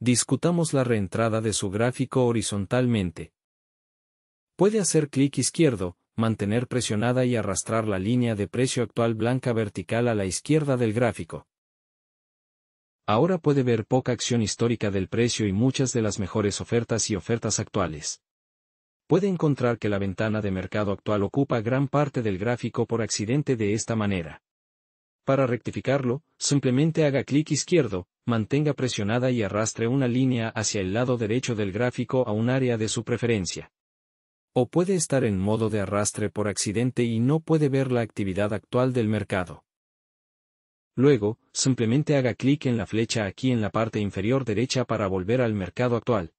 Discutamos la reentrada de su gráfico horizontalmente. Puede hacer clic izquierdo, mantener presionada y arrastrar la línea de precio actual blanca vertical a la izquierda del gráfico. Ahora puede ver poca acción histórica del precio y muchas de las mejores ofertas y ofertas actuales. Puede encontrar que la ventana de mercado actual ocupa gran parte del gráfico por accidente de esta manera. Para rectificarlo, simplemente haga clic izquierdo, mantenga presionada y arrastre una línea hacia el lado derecho del gráfico a un área de su preferencia. O puede estar en modo de arrastre por accidente y no puede ver la actividad actual del mercado. Luego, simplemente haga clic en la flecha aquí en la parte inferior derecha para volver al mercado actual.